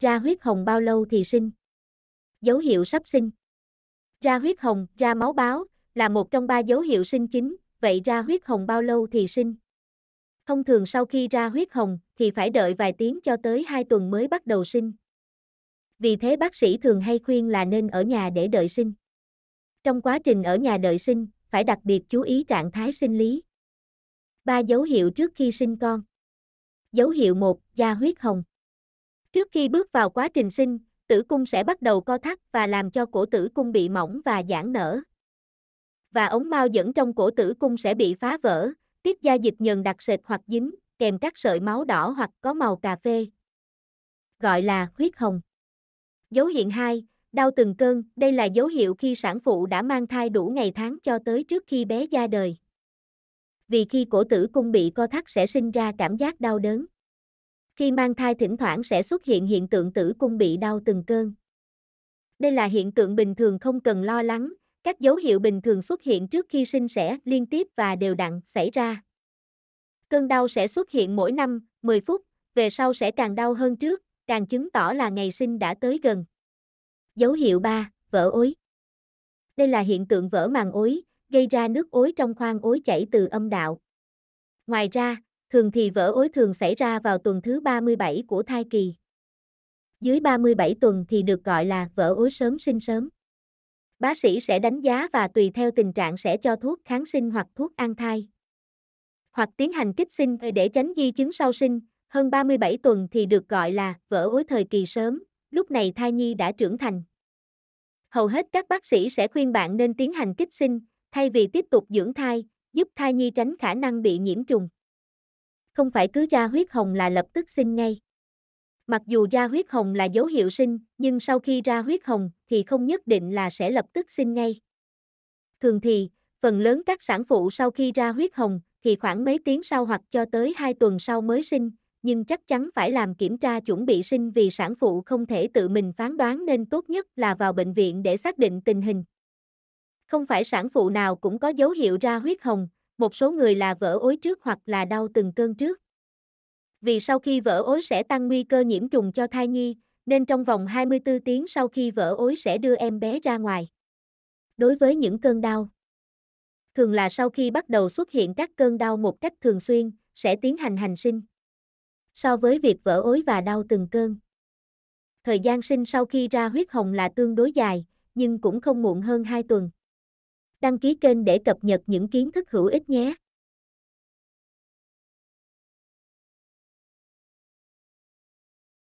ra huyết hồng bao lâu thì sinh. Dấu hiệu sắp sinh. Ra huyết hồng, ra máu báo, là một trong ba dấu hiệu sinh chính, vậy ra huyết hồng bao lâu thì sinh. Thông thường sau khi ra huyết hồng thì phải đợi vài tiếng cho tới hai tuần mới bắt đầu sinh. Vì thế bác sĩ thường hay khuyên là nên ở nhà để đợi sinh. Trong quá trình ở nhà đợi sinh, phải đặc biệt chú ý trạng thái sinh lý. Ba dấu hiệu trước khi sinh con. Dấu hiệu 1, da huyết hồng. Trước khi bước vào quá trình sinh, tử cung sẽ bắt đầu co thắt và làm cho cổ tử cung bị mỏng và giãn nở. Và ống mao dẫn trong cổ tử cung sẽ bị phá vỡ, tiết da dịch nhờn đặc sệt hoặc dính, kèm các sợi máu đỏ hoặc có màu cà phê. Gọi là huyết hồng. Dấu hiện 2, đau từng cơn, đây là dấu hiệu khi sản phụ đã mang thai đủ ngày tháng cho tới trước khi bé ra đời. Vì khi cổ tử cung bị co thắt sẽ sinh ra cảm giác đau đớn. Khi mang thai thỉnh thoảng sẽ xuất hiện hiện tượng tử cung bị đau từng cơn. Đây là hiện tượng bình thường không cần lo lắng, các dấu hiệu bình thường xuất hiện trước khi sinh sẽ liên tiếp và đều đặn xảy ra. Cơn đau sẽ xuất hiện mỗi năm, 10 phút, về sau sẽ càng đau hơn trước, càng chứng tỏ là ngày sinh đã tới gần. Dấu hiệu 3, vỡ ối. Đây là hiện tượng vỡ màng ối, gây ra nước ối trong khoang ối chảy từ âm đạo. Ngoài ra, thường thì vỡ ối thường xảy ra vào tuần thứ 37 của thai kỳ. Dưới 37 tuần thì được gọi là vỡ ối sớm sinh sớm. Bác sĩ sẽ đánh giá và tùy theo tình trạng sẽ cho thuốc kháng sinh hoặc thuốc an thai. Hoặc tiến hành kích sinh để tránh di chứng sau sinh, hơn 37 tuần thì được gọi là vỡ ối thời kỳ sớm, lúc này thai nhi đã trưởng thành. Hầu hết các bác sĩ sẽ khuyên bạn nên tiến hành kích sinh, thay vì tiếp tục dưỡng thai, giúp thai nhi tránh khả năng bị nhiễm trùng không phải cứ ra huyết hồng là lập tức sinh ngay. Mặc dù ra huyết hồng là dấu hiệu sinh, nhưng sau khi ra huyết hồng thì không nhất định là sẽ lập tức sinh ngay. Thường thì, phần lớn các sản phụ sau khi ra huyết hồng thì khoảng mấy tiếng sau hoặc cho tới 2 tuần sau mới sinh, nhưng chắc chắn phải làm kiểm tra chuẩn bị sinh vì sản phụ không thể tự mình phán đoán nên tốt nhất là vào bệnh viện để xác định tình hình. Không phải sản phụ nào cũng có dấu hiệu ra huyết hồng, một số người là vỡ ối trước hoặc là đau từng cơn trước. Vì sau khi vỡ ối sẽ tăng nguy cơ nhiễm trùng cho thai nhi, nên trong vòng 24 tiếng sau khi vỡ ối sẽ đưa em bé ra ngoài. Đối với những cơn đau, thường là sau khi bắt đầu xuất hiện các cơn đau một cách thường xuyên, sẽ tiến hành hành sinh. So với việc vỡ ối và đau từng cơn, thời gian sinh sau khi ra huyết hồng là tương đối dài, nhưng cũng không muộn hơn 2 tuần. Đăng ký kênh để cập nhật những kiến thức hữu ích nhé.